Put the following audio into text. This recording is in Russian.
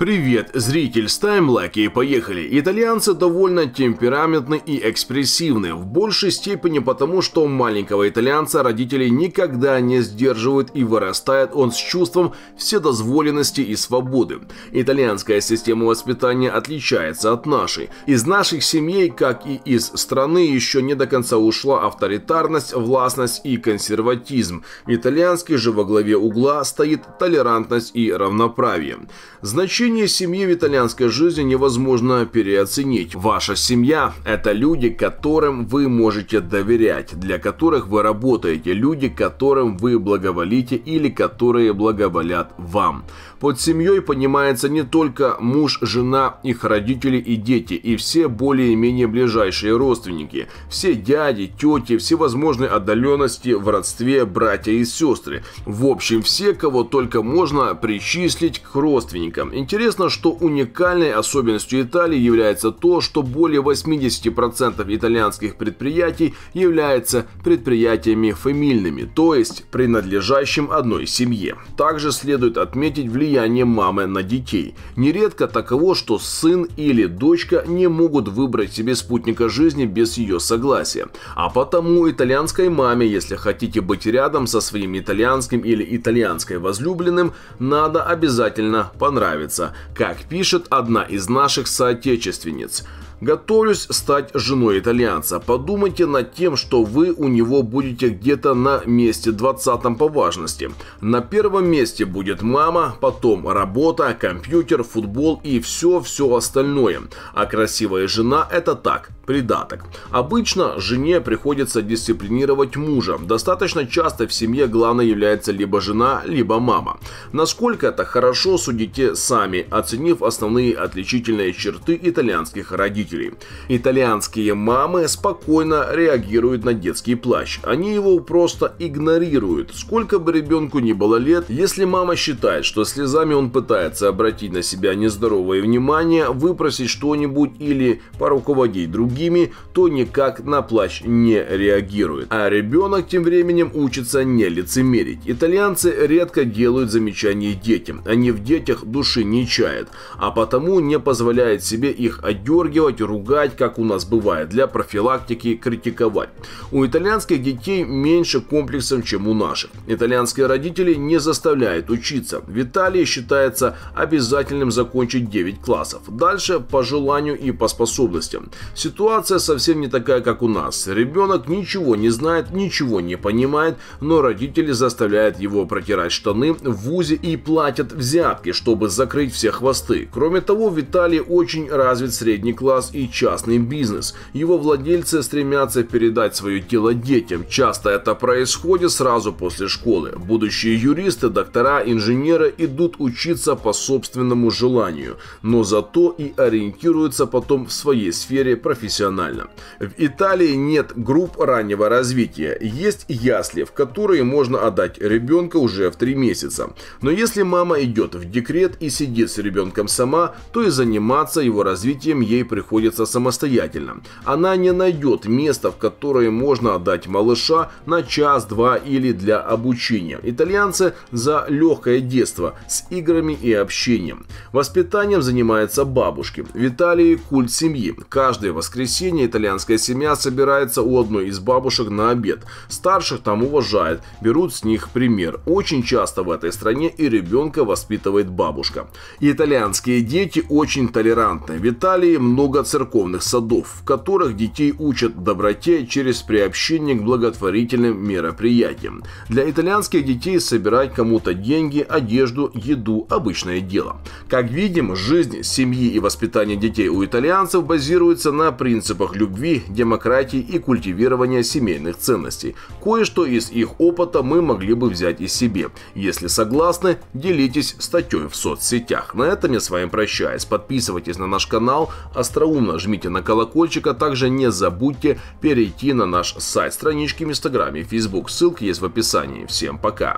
Привет, зритель, ставим лайки и поехали. Итальянцы довольно темпераментны и экспрессивны, в большей степени потому, что маленького итальянца родители никогда не сдерживают и вырастает он с чувством вседозволенности и свободы. Итальянская система воспитания отличается от нашей. Из наших семей, как и из страны, еще не до конца ушла авторитарность, властность и консерватизм. Итальянский же во главе угла стоит толерантность и равноправие. Значение Значение семьи в итальянской жизни невозможно переоценить. Ваша семья – это люди, которым вы можете доверять, для которых вы работаете, люди, которым вы благоволите или которые благоволят вам. Под семьей понимается не только муж, жена, их родители и дети, и все более-менее ближайшие родственники, все дяди, тети, всевозможные отдаленности в родстве, братья и сестры. В общем, все, кого только можно причислить к родственникам. Интересно Интересно, что уникальной особенностью Италии является то, что более 80% итальянских предприятий являются предприятиями фамильными, то есть принадлежащим одной семье. Также следует отметить влияние мамы на детей. Нередко таково, что сын или дочка не могут выбрать себе спутника жизни без ее согласия. А потому итальянской маме, если хотите быть рядом со своим итальянским или итальянской возлюбленным, надо обязательно понравиться как пишет одна из наших соотечественниц. Готовлюсь стать женой итальянца. Подумайте над тем, что вы у него будете где-то на месте 20 по важности. На первом месте будет мама, потом работа, компьютер, футбол и все-все остальное. А красивая жена это так, придаток. Обычно жене приходится дисциплинировать мужа. Достаточно часто в семье главной является либо жена, либо мама. Насколько это хорошо, судите сами, оценив основные отличительные черты итальянских родителей. Итальянские мамы спокойно реагируют на детский плащ. Они его просто игнорируют. Сколько бы ребенку ни было лет, если мама считает, что слезами он пытается обратить на себя нездоровое внимание, выпросить что-нибудь или поруководить другим, другими, то никак на плач не реагирует. А ребенок тем временем учится не лицемерить. Итальянцы редко делают замечания детям. Они в детях души не чают, а потому не позволяют себе их отдергивать, ругать, как у нас бывает, для профилактики критиковать. У итальянских детей меньше комплексов, чем у наших. Итальянские родители не заставляют учиться. В Италии считается обязательным закончить 9 классов. Дальше по желанию и по способностям. Ситуация Ситуация совсем не такая, как у нас. Ребенок ничего не знает, ничего не понимает, но родители заставляют его протирать штаны в ВУЗе и платят взятки, чтобы закрыть все хвосты. Кроме того, в Италии очень развит средний класс и частный бизнес. Его владельцы стремятся передать свое тело детям. Часто это происходит сразу после школы. Будущие юристы, доктора, инженеры идут учиться по собственному желанию, но зато и ориентируются потом в своей сфере профессионально профессионально. В Италии нет групп раннего развития. Есть ясли, в которые можно отдать ребенка уже в 3 месяца. Но если мама идет в декрет и сидит с ребенком сама, то и заниматься его развитием ей приходится самостоятельно. Она не найдет места, в которое можно отдать малыша на час-два или для обучения. Итальянцы за легкое детство с играми и общением. Воспитанием занимаются бабушки. В Италии культ семьи. Каждое воскресенье воскресенье итальянская семья собирается у одной из бабушек на обед. Старших там уважают, берут с них пример. Очень часто в этой стране и ребенка воспитывает бабушка. Итальянские дети очень толерантны. В Италии много церковных садов, в которых детей учат доброте через приобщение к благотворительным мероприятиям. Для итальянских детей собирать кому-то деньги, одежду, еду – обычное дело. Как видим, жизнь семьи и воспитание детей у итальянцев базируется на при принципах любви, демократии и культивирования семейных ценностей. Кое-что из их опыта мы могли бы взять и себе. Если согласны, делитесь статьей в соцсетях. На этом я с вами прощаюсь. Подписывайтесь на наш канал, остроумно жмите на колокольчик, а также не забудьте перейти на наш сайт, странички в Инстаграме и Фейсбук. Ссылки есть в описании. Всем пока!